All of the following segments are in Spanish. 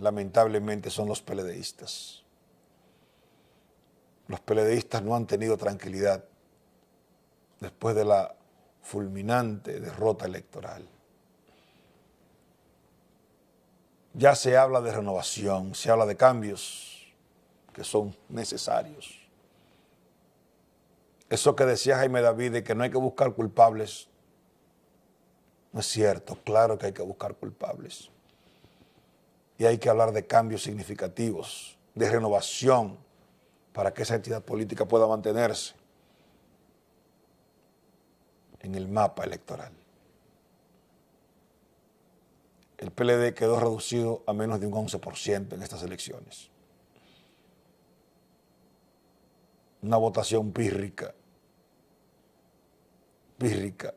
lamentablemente son los peledeístas. Los peledeístas no han tenido tranquilidad después de la fulminante derrota electoral. Ya se habla de renovación, se habla de cambios que son necesarios. Eso que decía Jaime David de que no hay que buscar culpables, no es cierto, claro que hay que buscar culpables. Y hay que hablar de cambios significativos, de renovación, para que esa entidad política pueda mantenerse en el mapa electoral. El PLD quedó reducido a menos de un 11% en estas elecciones. Una votación pírrica, pírrica.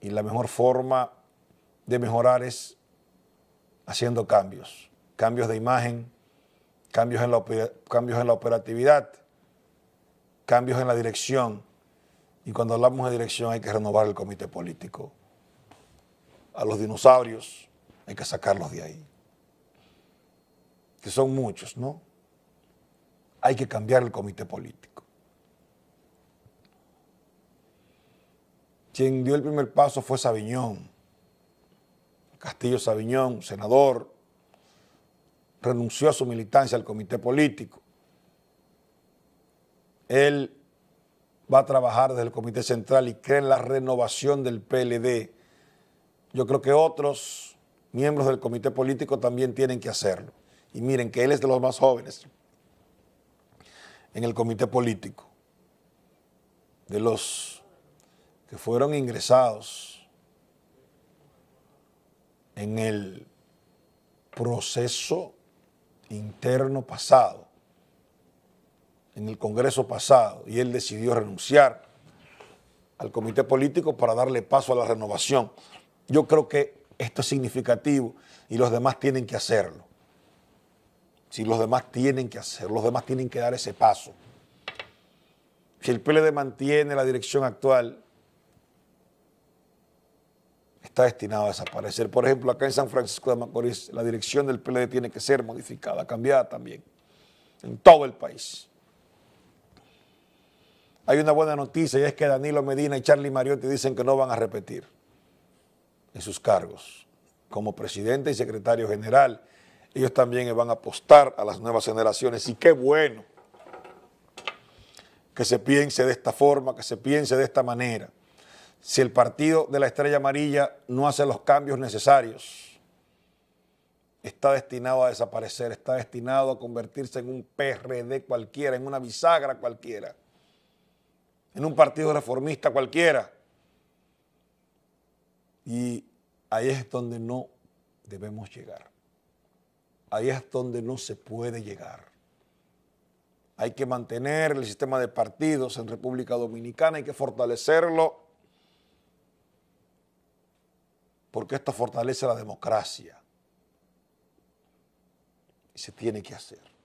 Y la mejor forma de mejorar es haciendo cambios, cambios de imagen, cambios en la, operatividad, cambios en la dirección. Y cuando hablamos de dirección hay que renovar el comité político. A los dinosaurios hay que sacarlos de ahí, que son muchos, ¿no? Hay que cambiar el comité político. Quien dio el primer paso fue Sabiñón Castillo Sabiñón, senador, renunció a su militancia al comité político. Él va a trabajar desde el comité central y cree en la renovación del PLD. Yo creo que otros miembros del comité político también tienen que hacerlo. Y miren que él es de los más jóvenes en el comité político, de los que fueron ingresados en el proceso interno pasado, en el Congreso pasado, y él decidió renunciar al comité político para darle paso a la renovación. Yo creo que esto es significativo y los demás tienen que hacerlo. Si los demás tienen que hacerlo, los demás tienen que dar ese paso. Si el PLD mantiene la dirección actual, está destinado a desaparecer. Por ejemplo, acá en San Francisco de Macorís, la dirección del PLD tiene que ser modificada, cambiada también, en todo el país. Hay una buena noticia y es que Danilo Medina y Charlie Mariotti dicen que no van a repetir en sus cargos como presidente y secretario general. Ellos también van a apostar a las nuevas generaciones y qué bueno que se piense de esta forma, que se piense de esta manera si el partido de la Estrella Amarilla no hace los cambios necesarios, está destinado a desaparecer, está destinado a convertirse en un PRD cualquiera, en una bisagra cualquiera, en un partido reformista cualquiera. Y ahí es donde no debemos llegar. Ahí es donde no se puede llegar. Hay que mantener el sistema de partidos en República Dominicana, hay que fortalecerlo porque esto fortalece la democracia. Y se tiene que hacer.